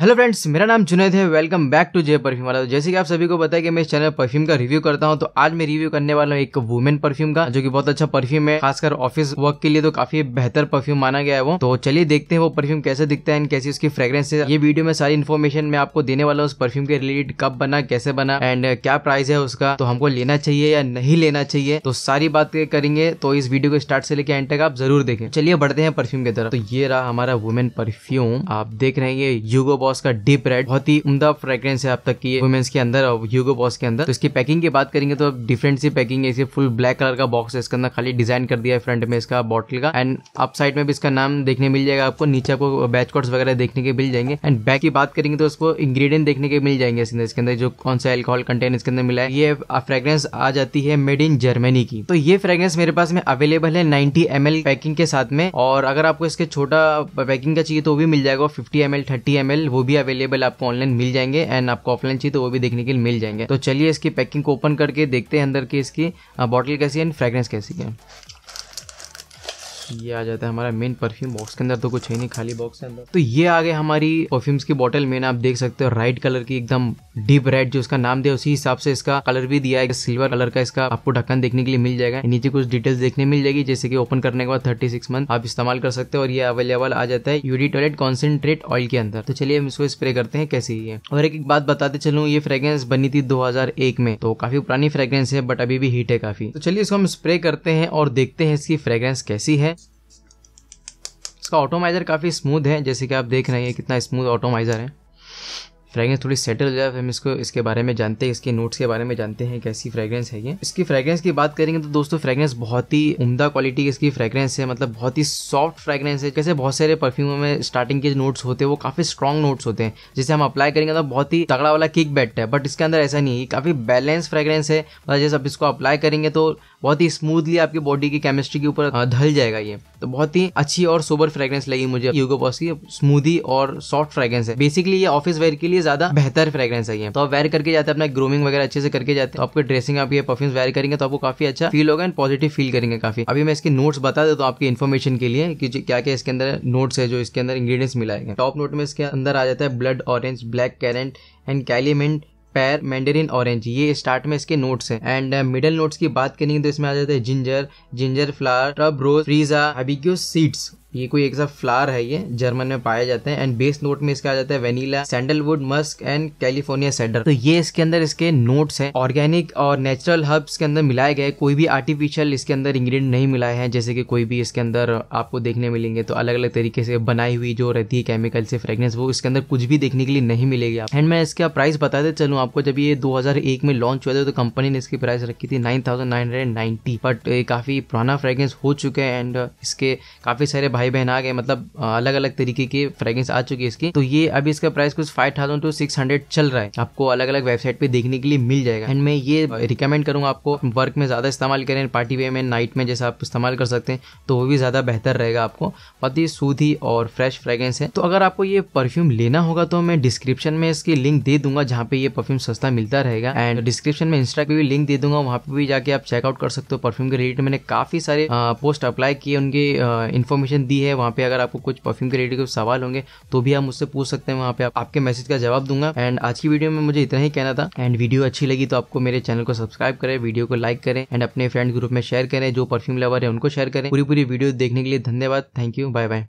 hello friends मेरा नाम जुनेद है welcome back to Jay perfume वाला तो जैसे कि आप सभी को पता है कि मैं इस चैनल परफ्यूम का रिव्यू करता हूं तो आज मैं रिव्यू करने वाला हूं एक वुमेन परफ्यूम का जो कि बहुत अच्छा परफ्यूम है खासकर ऑफिस वर्क के लिए तो काफी बेहतर परफ्यूम माना गया है वो तो चलिए देखते हैं वो परफ्यूम कैसे दिखता है एंड कैसी उसकी फ्रेग्रेंस है ये वीडियो में सारी इन्फॉर्मेशन मैं आपको देने वाला हूँ उस परफ्यूम के रिलेटेड कब बना कैसे बना एंड क्या प्राइस है उसका तो हमको लेना चाहिए या नहीं लेना चाहिए तो सारी बात करेंगे तो इस वीडियो को स्टार्ट से लेकर एंड तक आप जरूर देखें चलिए बढ़ते हैं परफ्यूम की तरफ तो ये रहा हमारा वुमेन परफ्यूम आप देख रहे हैं ये यूगो बॉस का डीप रेड बहुत ही उमदा फ्रेग्रेंस है अब तक की वुमेन्स के अंदर और ह्यूगो बॉस के अंदर तो इसकी पैकिंग की बात करेंगे तो डिफरेंट सी पैकिंग है इसे फुल ब्लैक कलर का बॉक्स है इसके अंदर खाली डिजाइन कर दिया है फ्रंट में इसका बॉटल का एंड अप साइड में भी इसका नाम देखने मिल जाएगा आपको नीचे आपको बैच कोड्स वगैरह देखने के मिल जाएंगे एंड बैक की बात करेंगे तो उसको इंग्रीडियंट देखने के मिल जाएंगे इसके अंदर इसके अंदर जो कौन सा एल्कोहल कंटेन इसके अंदर मिला है ये फ्रेग्रेंस आ जाती है मेड इन जर्मनी की तो ये फ्रेग्रेंस मेरे पास में अवेलेबल है नाइनटी एम पैकिंग के साथ में और अगर आपको इसके छोटा पैकिंग का चाहिए तो भी मिल जाएगा fifty M L thirty M L वो भी अवेलेबल आपको ऑनलाइन मिल जाएंगे एंड आपको ऑफलाइन चाहिए तो वो भी देखने के लिए मिल जाएंगे तो चलिए इसकी पैकिंग को ओपन करके देखते हैं अंदर की इसकी बॉटल कैसी है एंड फ्रेगरेंस कैसी है ये आ जाता है हमारा मेन परफ्यूम बॉक्स के अंदर तो कुछ है नहीं खाली बॉक्स के अंदर तो ये आ गए हमारी परफ्यूम्स की बॉटल मेन आप देख सकते हो राइट कलर की एकदम डीप रेड जो उसका नाम दिया उसी हिसाब से इसका कलर भी दिया है सिल्वर कलर का इसका आपको ढक्कन देखने के लिए मिल जाएगा नीचे कुछ डिटेल्स देखने मिल जाएगी जैसे कि ओपन करने के बाद थर्टी सिक्स मंथ आप इस्तेमाल कर सकते हो और ये अवेलेबल आ जाता है यूडी टॉयलेट कॉन्सेंट्रेट ऑयल के अंदर तो चलिए हम इसको स्प्रे करते हैं कैसे ये और एक एक बात बताते चलू ये फ्रेग्रेंस बनी थी दो में तो काफी पुरानी फ्रेग्रेंस है बट अभी भी हीट है काफी तो चलिए इसको हम स्प्रे करते हैं और देखते हैं इसकी फ्रेग्रेंस कैसी है इसका ऑटोमाइज़र काफ़ी स्मूथ है जैसे कि आप देख रहे हैं कितना स्मूथ ऑटोमाइज़र है फ्रेगरेंस थोड़ी सेटल हो जाए हम इसको इसके बारे में जानते हैं इसके नोट्स के बारे में जानते हैं कैसी फ्रेगरेंस है ये इसकी फ्रेगरेंस की बात करेंगे तो दोस्तों फ्रेगरेंस बहुत ही उमदा क्वालिटी की इसकी फ्रेगरेंस है मतलब बहुत ही सॉफ्ट फ्रेगरेंस है जैसे बहुत सारे परफ्यूम में स्टार्टिंग के नोट्स होते हैं वो काफ़ी स्ट्रॉन्ग नोट्स होते हैं जिसे हम अप्लाई करेंगे तो बहुत ही तगड़ा वाला किक बैठता है बट इसके अंदर ऐसा नहीं है काफ़ी बैलेंस फ्रेगरेंस है मतलब जैसे आप इसको अप्लाई करेंगे तो बहुत ही स्मूथली आपकी बॉडी की केमिस्ट्री के ऊपर ढल जाएगा ये तो बहुत ही अच्छी और सोबर फ्रेगरेंस लगी मुझे यूगो बॉस की स्मूदी और सॉफ्ट फ्रेगरेंस है बेसिकली ये ऑफिस वेयर के लिए ज्यादा बेहतर फ्रेग्रेंस है तो आप वेयर करके जाते हैं अपना ग्रूमिंग वगैरह अच्छे से करके जाते हैं तो आपके ड्रेसिंग आप ये परफ्यूम्स वेयर करेंगे तो आपको काफी अच्छा फील होगा एंड पॉजिटिव फील करेंगे काफी अभी मैं इसके नोट्स बता देता हूँ आपकी इन्फॉर्मेशन के लिए कि क्या क्या इसके अंदर नोट्स है जो इसके अंदर इंग्रीडियंट्स मिलाएंगे टॉप नोट में इसके अंदर आ जाता है blood orange blackcurrant and clementine pear mandarin orange ये स्टार्ट में इसके नोट्स हैं एंड मिडिल नोट्स की बात करेंगे तो इसमें आ जाते हैं जिंजर जिंजर फ्लावर रब रोज फ्रीजा हबिक्यूस सीड्स ये कोई एक सा फ्लावर है ये जर्मन में पाए जाते हैं एंड बेस नोट में इसका आ जाता है vanilla sandalwood musk and California cedar तो ये इसके अंदर इसके नोट्स हैं ऑर्गेनिक और नेचुरल हर्ब्स के अंदर मिलाए गए कोई भी आर्टिफिशियल इसके अंदर इंग्रेडिएंट नहीं मिलाए हैं जैसे कि कोई भी इसके अंदर आपको देखने मिलेंगे तो अलग अलग तरीके से बनाई हुई जो रहती है केमिकल से फ्रेग्रेंस वो इसके अंदर कुछ भी देखने के लिए नहीं मिलेगी आप एंड मैं इसका प्राइस बताते चलूँ आपको जब ये एक में लॉन्च हुआ था तो कंपनी ने इसकी प्राइस रखी थी 9990 बट काफ़ी पुराना फ्रेग्रेंस हो चुके हैं एंड इसके काफ़ी सारे भाई बहन आ गए मतलब अलग अलग तरीके की फ्रेग्रेंस आ चुकी है इसकी तो ये अभी इसका प्राइस कुछ five thousand two six hundred चल रहा है आपको अलग अलग वेबसाइट पे देखने के लिए मिल जाएगा एंड मैं ये रिकमेंड करूंगा आपको वर्क में ज़्यादा इस्तेमाल करें पार्टी वे में नाइट में जैसे आप इस्तेमाल कर सकते हैं तो वो भी ज़्यादा बेहतर रहेगा आपको बहुत ही सूधी और फ्रेश फ्रेग्रेंस है तो अगर आपको ये परफ्यूम लेना होगा तो मैं डिस्क्रिप्शन में इसकी लिंक दे दूंगा जहाँ पे ये परफ्यूम सस्ता मिलता रहेगा एंड डिस्क्रिप्शन में इंस्टा पे भी लिंक दे दूंगा वहाँ पे भी जाके आप चेकआउट कर सकते हो परफ्यूम के रिलेटेड मैंने काफ़ी सारे पोस्ट अप्लाई किए उनके इन्फॉर्मेशन हिंदी है वहाँ पे अगर आपको कुछ परफ्यूम के रिलेटेड कुछ सवाल होंगे तो भी आप मुझसे पूछ सकते हैं वहाँ पे आपके मैसेज का जवाब दूंगा एंड आज की वीडियो में मुझे इतना ही कहना था एंड वीडियो अच्छी लगी तो आपको मेरे चैनल को सब्सक्राइब करें वीडियो को लाइक करें एंड अपने फ्रेंड ग्रुप में शेयर करें जो परफ्यूम लवर है उनको शेयर करें पूरी पूरी वीडियो देखने के लिए धन्यवाद थैंक यू बाय बाय